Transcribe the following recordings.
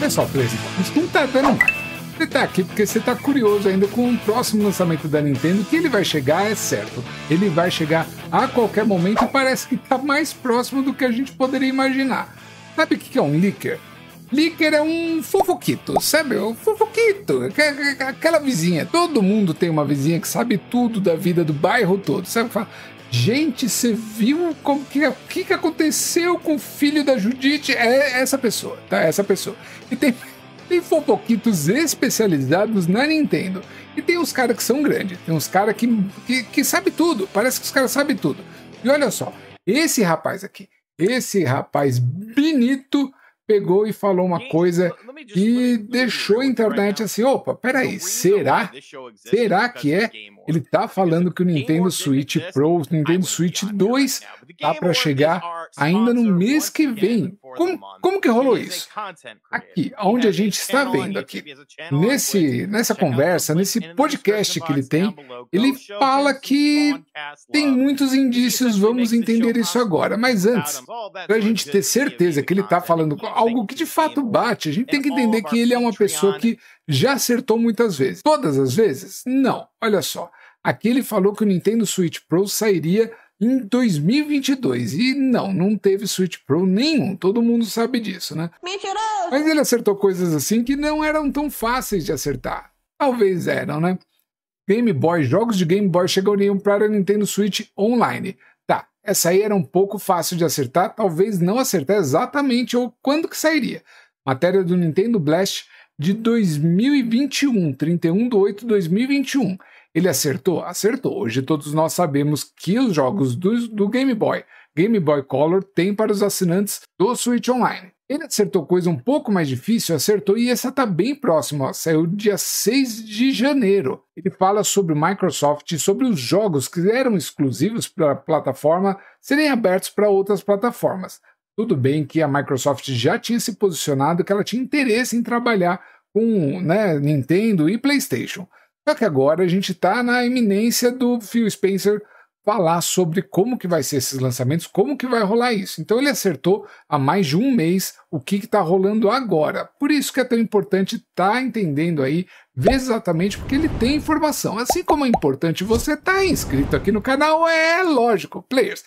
Olha só, Cleiton, a não tá dando mais. Você tá aqui porque você tá curioso ainda com o próximo lançamento da Nintendo, que ele vai chegar, é certo. Ele vai chegar a qualquer momento e parece que tá mais próximo do que a gente poderia imaginar. Sabe o que é um leaker? Licker é um fofoquito, sabe? O fofoquito, aquela vizinha. Todo mundo tem uma vizinha que sabe tudo da vida do bairro todo. Sabe? Gente, você viu como que, que, que aconteceu com o filho da Judite? É essa pessoa, tá? Essa pessoa. E tem, tem fofoquitos especializados na Nintendo. E tem os caras que são grandes. Tem uns caras que, que, que sabe tudo. Parece que os caras sabem tudo. E olha só, esse rapaz aqui, esse rapaz bonito pegou e falou uma coisa e é deixou a internet assim, opa, peraí, será? Será que é? Ele tá falando que o Nintendo Switch Pro, o Nintendo Switch 2 tá para chegar ainda no mês que vem. Como, como que rolou isso? Aqui, onde a gente está vendo aqui. Nesse, nessa conversa, nesse podcast que ele tem, ele fala que tem muitos indícios, vamos entender isso agora. Mas antes, para a gente ter certeza que ele está falando algo que de fato bate, a gente tem que entender que ele é uma pessoa que já acertou muitas vezes. Todas as vezes? Não. Olha só. Aqui ele falou que o Nintendo Switch Pro sairia em 2022. E não, não teve Switch Pro nenhum. Todo mundo sabe disso, né? Mentiroso! Mas ele acertou coisas assim que não eram tão fáceis de acertar. Talvez eram, né? Game Boy, jogos de Game Boy chegariam para a Nintendo Switch Online. Tá, essa aí era um pouco fácil de acertar, talvez não acertar exatamente ou quando que sairia. Matéria do Nintendo Blast de 2021, 31 de 8 de 2021. Ele acertou? Acertou. Hoje todos nós sabemos que os jogos do, do Game Boy, Game Boy Color, tem para os assinantes do Switch Online. Ele acertou coisa um pouco mais difícil, acertou, e essa está bem próxima, ó, saiu dia 6 de janeiro. Ele fala sobre Microsoft e sobre os jogos que eram exclusivos para a plataforma serem abertos para outras plataformas. Tudo bem que a Microsoft já tinha se posicionado que ela tinha interesse em trabalhar com né, Nintendo e PlayStation, só que agora a gente está na iminência do Phil Spencer falar sobre como que vai ser esses lançamentos, como que vai rolar isso. Então ele acertou há mais de um mês o que está rolando agora. Por isso que é tão importante estar tá entendendo aí, ver exatamente porque ele tem informação. Assim como é importante você estar tá inscrito aqui no canal, é lógico, players.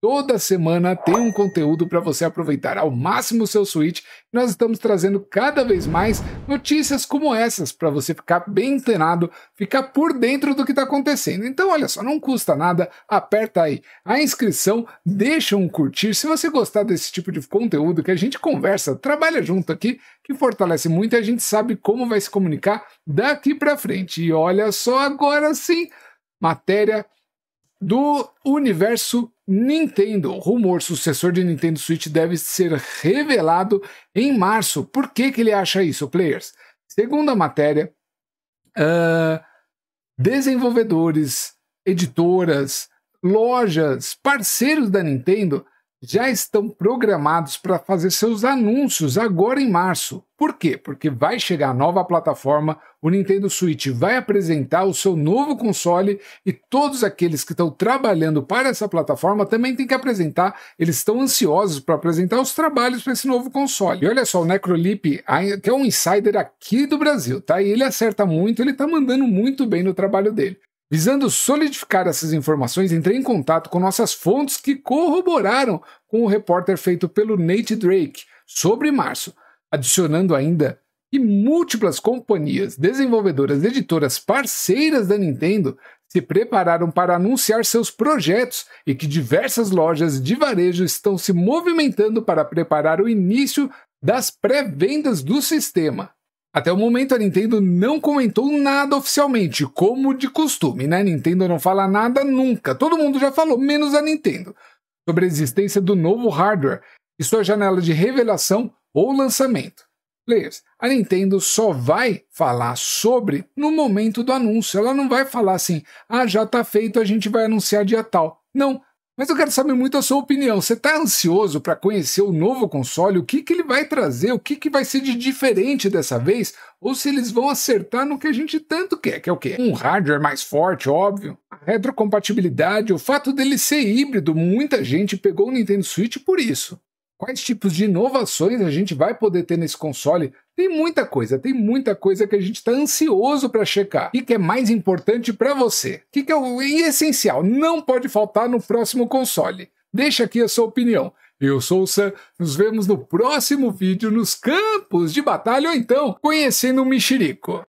Toda semana tem um conteúdo para você aproveitar ao máximo o seu Switch. Nós estamos trazendo cada vez mais notícias como essas para você ficar bem antenado, ficar por dentro do que está acontecendo. Então, olha só, não custa nada, aperta aí a inscrição, deixa um curtir. Se você gostar desse tipo de conteúdo que a gente conversa, trabalha junto aqui, que fortalece muito e a gente sabe como vai se comunicar daqui para frente. E olha só agora sim, matéria do universo Nintendo, rumor sucessor de Nintendo Switch deve ser revelado em março. Por que, que ele acha isso, players? Segundo a matéria, uh, desenvolvedores, editoras, lojas, parceiros da Nintendo já estão programados para fazer seus anúncios agora em março. Por quê? Porque vai chegar a nova plataforma, o Nintendo Switch vai apresentar o seu novo console e todos aqueles que estão trabalhando para essa plataforma também têm que apresentar. Eles estão ansiosos para apresentar os trabalhos para esse novo console. E olha só, o Necrolip, que é um insider aqui do Brasil, tá? E ele acerta muito, ele está mandando muito bem no trabalho dele. Visando solidificar essas informações, entrei em contato com nossas fontes que corroboraram com o repórter feito pelo Nate Drake sobre março, adicionando ainda que múltiplas companhias, desenvolvedoras, editoras parceiras da Nintendo se prepararam para anunciar seus projetos e que diversas lojas de varejo estão se movimentando para preparar o início das pré-vendas do sistema. Até o momento, a Nintendo não comentou nada oficialmente, como de costume, né? Nintendo não fala nada nunca. Todo mundo já falou, menos a Nintendo, sobre a existência do novo hardware e sua janela de revelação ou lançamento. Players, a Nintendo só vai falar sobre no momento do anúncio. Ela não vai falar assim, ah, já tá feito, a gente vai anunciar dia tal. Não, mas eu quero saber muito a sua opinião. Você está ansioso para conhecer o novo console? O que, que ele vai trazer? O que, que vai ser de diferente dessa vez? Ou se eles vão acertar no que a gente tanto quer, que é o quê? Um hardware mais forte, óbvio. A retrocompatibilidade, o fato dele ser híbrido, muita gente pegou o Nintendo Switch por isso. Quais tipos de inovações a gente vai poder ter nesse console? Tem muita coisa, tem muita coisa que a gente está ansioso para checar e que é mais importante para você. O que, é o essencial? Não pode faltar no próximo console. Deixa aqui a sua opinião. Eu sou o Sam, nos vemos no próximo vídeo nos campos de batalha ou então conhecendo o Mexerico.